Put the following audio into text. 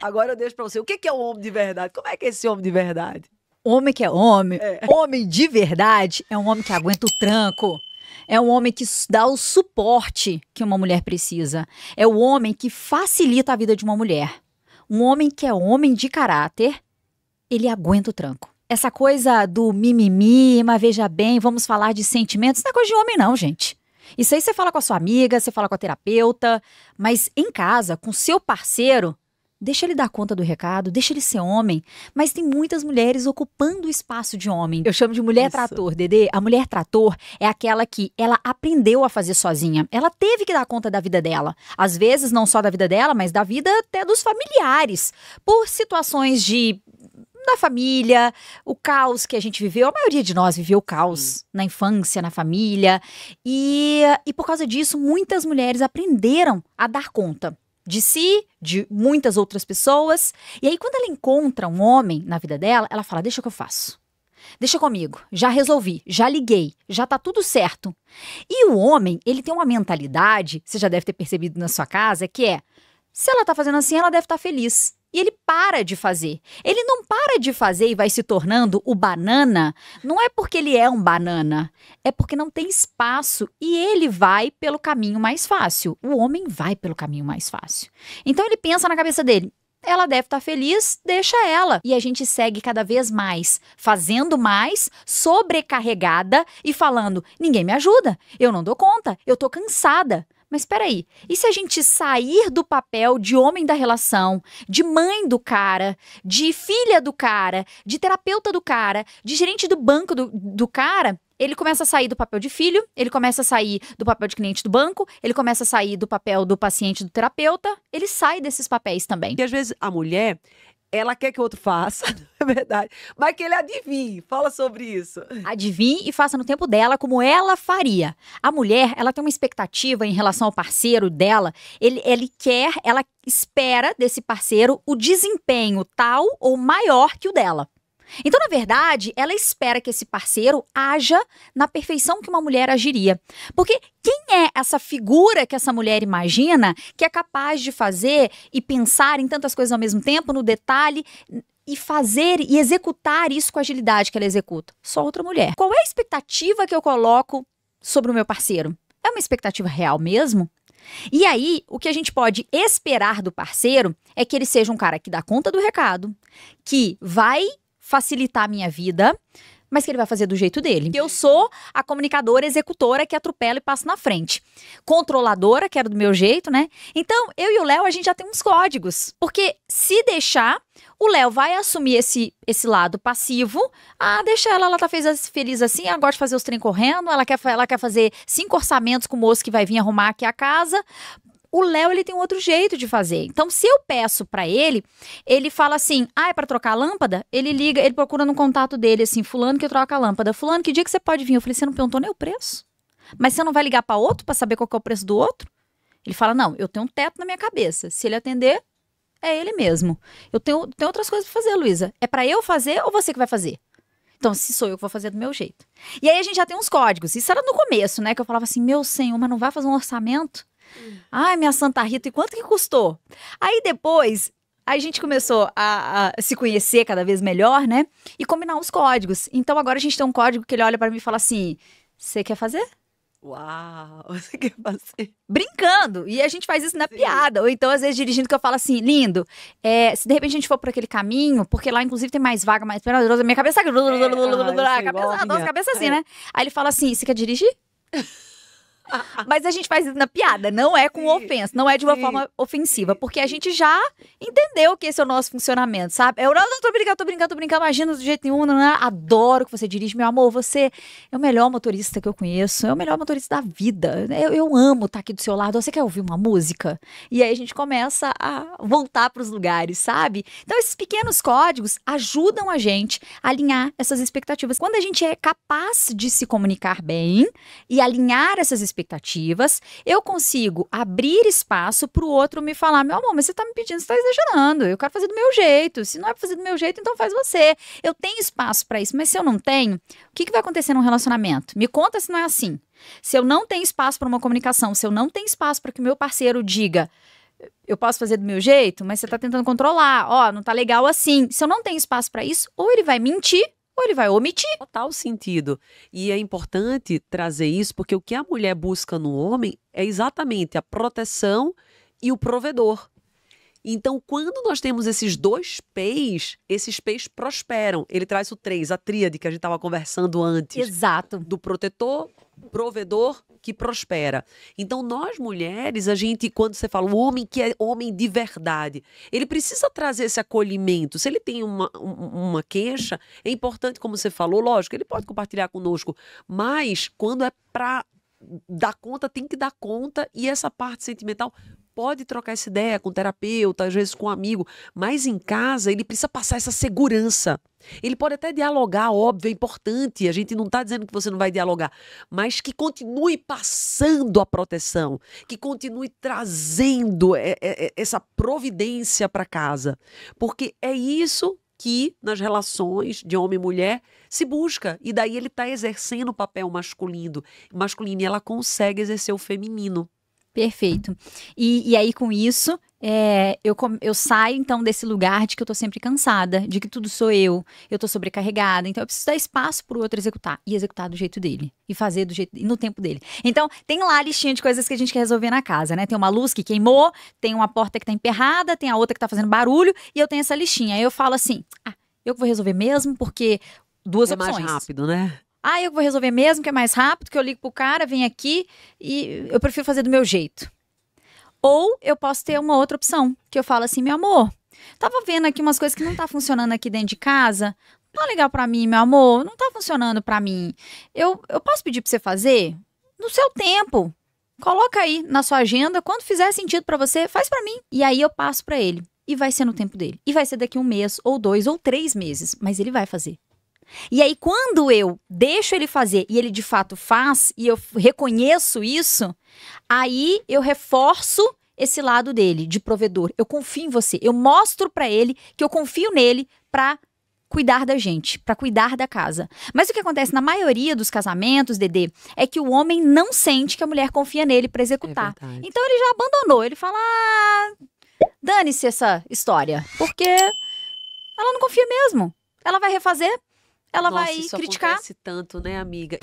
Agora eu deixo pra você. O que é o homem de verdade? Como é que é esse homem de verdade? Homem que é homem, é. homem de verdade, é um homem que aguenta o tranco. É um homem que dá o suporte que uma mulher precisa. É o homem que facilita a vida de uma mulher. Um homem que é homem de caráter, ele aguenta o tranco. Essa coisa do mimimi, mas veja bem, vamos falar de sentimentos, não é coisa de homem, não, gente. Isso aí você fala com a sua amiga, você fala com a terapeuta, mas em casa, com seu parceiro, Deixa ele dar conta do recado, deixa ele ser homem. Mas tem muitas mulheres ocupando o espaço de homem. Eu chamo de mulher Isso. trator, Dedê. A mulher trator é aquela que ela aprendeu a fazer sozinha. Ela teve que dar conta da vida dela. Às vezes, não só da vida dela, mas da vida até dos familiares. Por situações de da família, o caos que a gente viveu. A maioria de nós viveu caos na infância, na família. E, e por causa disso, muitas mulheres aprenderam a dar conta de si, de muitas outras pessoas. E aí, quando ela encontra um homem na vida dela, ela fala: Deixa que eu faço. Deixa comigo, já resolvi, já liguei, já tá tudo certo. E o homem, ele tem uma mentalidade, você já deve ter percebido na sua casa, que é: se ela tá fazendo assim, ela deve estar tá feliz e ele para de fazer. Ele não para de fazer e vai se tornando o banana, não é porque ele é um banana, é porque não tem espaço e ele vai pelo caminho mais fácil. O homem vai pelo caminho mais fácil. Então ele pensa na cabeça dele: ela deve estar tá feliz, deixa ela. E a gente segue cada vez mais, fazendo mais, sobrecarregada e falando: ninguém me ajuda, eu não dou conta, eu tô cansada. Mas espera aí, e se a gente sair do papel de homem da relação, de mãe do cara, de filha do cara, de terapeuta do cara, de gerente do banco do, do cara, ele começa a sair do papel de filho, ele começa a sair do papel de cliente do banco, ele começa a sair do papel do paciente do terapeuta, ele sai desses papéis também. E às vezes a mulher, ela quer que o outro faça, é verdade. Mas que ele adivinhe. Fala sobre isso. Adivinhe e faça no tempo dela como ela faria. A mulher, ela tem uma expectativa em relação ao parceiro dela. Ele, ele quer, ela espera desse parceiro o desempenho tal ou maior que o dela. Então, na verdade, ela espera que esse parceiro haja na perfeição que uma mulher agiria. Porque quem é essa figura que essa mulher imagina que é capaz de fazer e pensar em tantas coisas ao mesmo tempo, no detalhe, e fazer e executar isso com a agilidade que ela executa? Só outra mulher. Qual é a expectativa que eu coloco sobre o meu parceiro? É uma expectativa real mesmo? E aí, o que a gente pode esperar do parceiro é que ele seja um cara que dá conta do recado, que vai facilitar a minha vida, mas que ele vai fazer do jeito dele. Eu sou a comunicadora executora que atropela e passa na frente. Controladora, que era do meu jeito, né? Então, eu e o Léo, a gente já tem uns códigos. Porque se deixar, o Léo vai assumir esse, esse lado passivo. Ah, deixa ela, ela tá feliz assim, ela gosta de fazer os trem correndo, ela quer, ela quer fazer cinco orçamentos com o moço que vai vir arrumar aqui a casa. O Léo, ele tem um outro jeito de fazer. Então, se eu peço para ele, ele fala assim: "Ah, é para trocar a lâmpada?" Ele liga, ele procura no contato dele assim: "Fulano que troca a lâmpada. Fulano, que dia que você pode vir?" Eu falei: "Você não perguntou nem o preço? Mas você não vai ligar para outro para saber qual é o preço do outro?" Ele fala: "Não, eu tenho um teto na minha cabeça. Se ele atender, é ele mesmo. Eu tenho, tenho outras coisas para fazer, Luísa. É para eu fazer ou você que vai fazer?" Então, se sou eu que vou fazer é do meu jeito. E aí a gente já tem uns códigos. Isso era no começo, né? Que eu falava assim: meu senhor, mas não vai fazer um orçamento? Ai, minha Santa Rita, e quanto que custou? Aí depois a gente começou a, a, se conhecer cada vez melhor, né? E combinar os códigos. Então agora a gente tem um código que ele olha para mim e fala assim: você quer fazer? Uau, você quer fazer? Brincando. E a gente faz isso na Sim. piada. Ou então, às vezes, dirigindo, que eu falo assim, lindo. É, se de repente a gente for por aquele caminho, porque lá, inclusive, tem mais vaga, mais penosa, minha cabeça. É, a cabeça, nossa ah, é cabeça assim, né? Aí ele fala assim: você quer dirigir? Mas a gente faz isso na piada, não é com sim, ofensa, não é de uma sim. forma ofensiva, porque a gente já entendeu que esse é o nosso funcionamento, sabe? Eu não tô brincando, tô brincando, tô brincando, imagina do jeito nenhum, não, é? adoro que você dirige, meu amor, você é o melhor motorista que eu conheço, é o melhor motorista da vida, né? eu, eu amo estar tá aqui do seu lado, você quer ouvir uma música? E aí a gente começa a voltar para os lugares, sabe? Então esses pequenos códigos ajudam a gente a alinhar essas expectativas. Quando a gente é capaz de se comunicar bem e alinhar essas expectativas, expectativas, eu consigo abrir espaço para o outro me falar: meu amor, mas você está me pedindo, você está exagerando, eu quero fazer do meu jeito. Se não é para fazer do meu jeito, então faz você. Eu tenho espaço para isso, mas se eu não tenho, o que, que vai acontecer num relacionamento? Me conta se não é assim. Se eu não tenho espaço para uma comunicação, se eu não tenho espaço para que o meu parceiro diga eu posso fazer do meu jeito, mas você tá tentando controlar, ó, não tá legal assim. Se eu não tenho espaço para isso, ou ele vai mentir, ou ele vai omitir total sentido. E é importante trazer isso porque o que a mulher busca no homem é exatamente a proteção e o provedor. Então, quando nós temos esses dois peixes, esses peixes prosperam. Ele traz o três, a tríade que a gente estava conversando antes. Exato. Do protetor, provedor que prospera. Então, nós mulheres, a gente, quando você fala o homem que é homem de verdade, ele precisa trazer esse acolhimento. Se ele tem uma, uma queixa, é importante, como você falou, lógico, ele pode compartilhar conosco, mas quando é para dar conta, tem que dar conta, e essa parte sentimental pode trocar essa ideia com um terapeuta, às vezes com um amigo, mas em casa ele precisa passar essa segurança. Ele pode até dialogar, óbvio, é importante. A gente não está dizendo que você não vai dialogar, mas que continue passando a proteção, que continue trazendo é, é, é, essa providência para casa. Porque é isso que nas relações de homem e mulher se busca. E daí ele está exercendo o papel masculino. Masculino e ela consegue exercer o feminino. Perfeito. E, e aí, com isso, é, eu, eu saio então desse lugar de que eu tô sempre cansada, de que tudo sou eu, eu tô sobrecarregada, então eu preciso dar espaço pro outro executar e executar do jeito dele e fazer do jeito e no tempo dele. Então, tem lá a listinha de coisas que a gente quer resolver na casa, né? Tem uma luz que queimou, tem uma porta que tá emperrada, tem a outra que tá fazendo barulho e eu tenho essa listinha. Aí eu falo assim: "Ah, eu vou resolver mesmo porque duas é opções. É mais rápido, né? Ah, eu vou resolver mesmo, que é mais rápido, que eu ligo pro cara, vem aqui e eu prefiro fazer do meu jeito. Ou eu posso ter uma outra opção, que eu falo assim, meu amor, tava vendo aqui umas coisas que não tá funcionando aqui dentro de casa, não tá legal para mim, meu amor, não tá funcionando para mim. Eu, eu posso pedir para você fazer no seu tempo. Coloca aí na sua agenda, quando fizer sentido para você, faz para mim. E aí eu passo para ele. E vai ser no tempo dele. E vai ser daqui um mês, ou dois, ou três meses. Mas ele vai fazer. E aí, quando eu deixo ele fazer e ele de fato faz, e eu reconheço isso, aí eu reforço esse lado dele de provedor. Eu confio em você. Eu mostro para ele que eu confio nele para cuidar da gente, para cuidar da casa. Mas o que acontece na maioria dos casamentos, Dedê, é que o homem não sente que a mulher confia nele para executar. É então ele já abandonou. Ele fala: ah, dane-se essa história, porque ela não confia mesmo. Ela vai refazer ela Nossa, vai isso criticar. Acontece tanto, né, amiga?